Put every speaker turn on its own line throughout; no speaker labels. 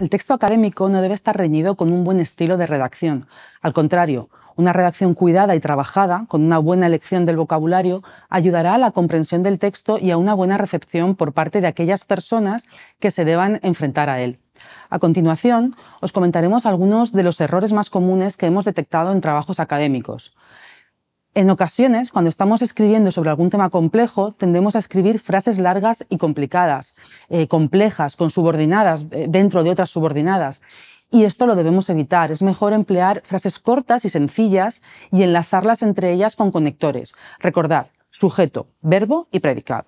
El texto académico no debe estar reñido con un buen estilo de redacción. Al contrario, una redacción cuidada y trabajada, con una buena elección del vocabulario, ayudará a la comprensión del texto y a una buena recepción por parte de aquellas personas que se deban enfrentar a él. A continuación, os comentaremos algunos de los errores más comunes que hemos detectado en trabajos académicos. En ocasiones, cuando estamos escribiendo sobre algún tema complejo, tendemos a escribir frases largas y complicadas, eh, complejas, con subordinadas eh, dentro de otras subordinadas. Y esto lo debemos evitar. Es mejor emplear frases cortas y sencillas y enlazarlas entre ellas con conectores. Recordar, sujeto, verbo y predicado.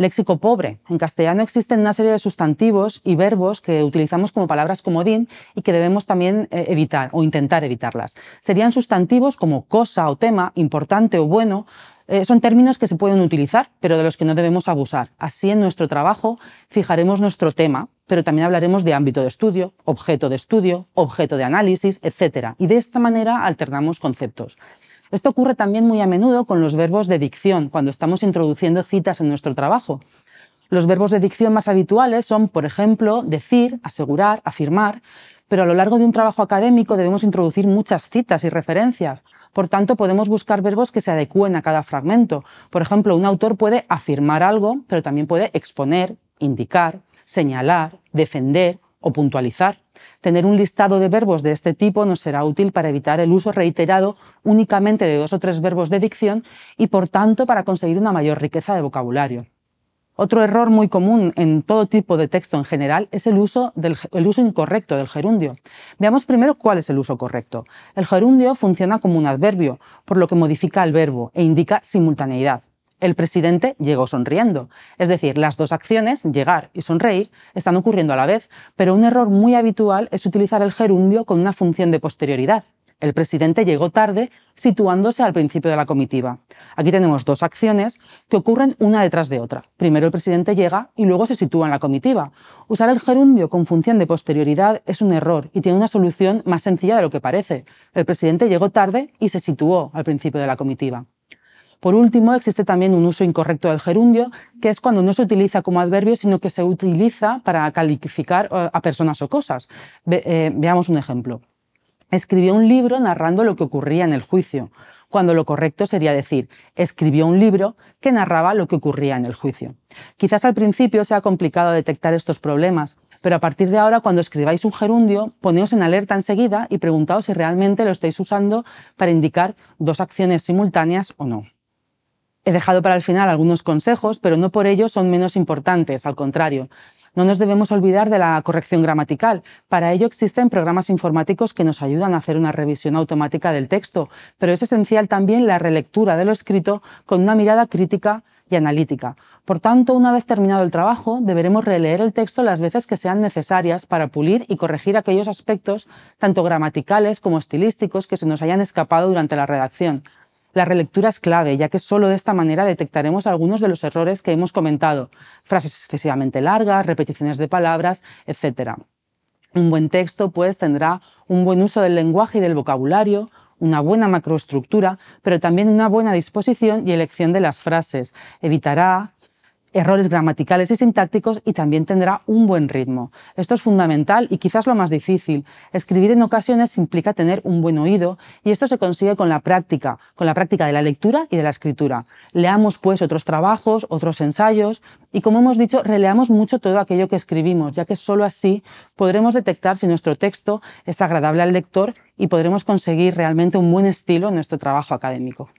Léxico pobre. En castellano existen una serie de sustantivos y verbos que utilizamos como palabras comodín y que debemos también eh, evitar o intentar evitarlas. Serían sustantivos como cosa o tema, importante o bueno, eh, son términos que se pueden utilizar, pero de los que no debemos abusar. Así, en nuestro trabajo fijaremos nuestro tema, pero también hablaremos de ámbito de estudio, objeto de estudio, objeto de análisis, etc. Y de esta manera alternamos conceptos. Esto ocurre también muy a menudo con los verbos de dicción, cuando estamos introduciendo citas en nuestro trabajo. Los verbos de dicción más habituales son, por ejemplo, decir, asegurar, afirmar, pero a lo largo de un trabajo académico debemos introducir muchas citas y referencias. Por tanto, podemos buscar verbos que se adecúen a cada fragmento. Por ejemplo, un autor puede afirmar algo, pero también puede exponer, indicar, señalar, defender, o puntualizar. Tener un listado de verbos de este tipo nos será útil para evitar el uso reiterado únicamente de dos o tres verbos de dicción y, por tanto, para conseguir una mayor riqueza de vocabulario. Otro error muy común en todo tipo de texto en general es el uso, del, el uso incorrecto del gerundio. Veamos primero cuál es el uso correcto. El gerundio funciona como un adverbio, por lo que modifica el verbo e indica simultaneidad. El presidente llegó sonriendo. Es decir, las dos acciones, llegar y sonreír, están ocurriendo a la vez, pero un error muy habitual es utilizar el gerundio con una función de posterioridad. El presidente llegó tarde, situándose al principio de la comitiva. Aquí tenemos dos acciones que ocurren una detrás de otra. Primero el presidente llega y luego se sitúa en la comitiva. Usar el gerundio con función de posterioridad es un error y tiene una solución más sencilla de lo que parece. El presidente llegó tarde y se situó al principio de la comitiva. Por último, existe también un uso incorrecto del gerundio, que es cuando no se utiliza como adverbio, sino que se utiliza para calificar eh, a personas o cosas. Eh, veamos un ejemplo. Escribió un libro narrando lo que ocurría en el juicio, cuando lo correcto sería decir, escribió un libro que narraba lo que ocurría en el juicio. Quizás al principio sea complicado detectar estos problemas, pero a partir de ahora, cuando escribáis un gerundio, poneos en alerta enseguida y preguntaos si realmente lo estáis usando para indicar dos acciones simultáneas o no. He dejado para el final algunos consejos, pero no por ello son menos importantes, al contrario. No nos debemos olvidar de la corrección gramatical. Para ello existen programas informáticos que nos ayudan a hacer una revisión automática del texto, pero es esencial también la relectura de lo escrito con una mirada crítica y analítica. Por tanto, una vez terminado el trabajo, deberemos releer el texto las veces que sean necesarias para pulir y corregir aquellos aspectos, tanto gramaticales como estilísticos, que se nos hayan escapado durante la redacción. La relectura es clave, ya que solo de esta manera detectaremos algunos de los errores que hemos comentado, frases excesivamente largas, repeticiones de palabras, etc. Un buen texto, pues, tendrá un buen uso del lenguaje y del vocabulario, una buena macroestructura, pero también una buena disposición y elección de las frases. Evitará errores gramaticales y sintácticos y también tendrá un buen ritmo. Esto es fundamental y quizás lo más difícil. Escribir en ocasiones implica tener un buen oído y esto se consigue con la práctica, con la práctica de la lectura y de la escritura. Leamos pues otros trabajos, otros ensayos y como hemos dicho, releamos mucho todo aquello que escribimos, ya que sólo así podremos detectar si nuestro texto es agradable al lector y podremos conseguir realmente un buen estilo en nuestro trabajo académico.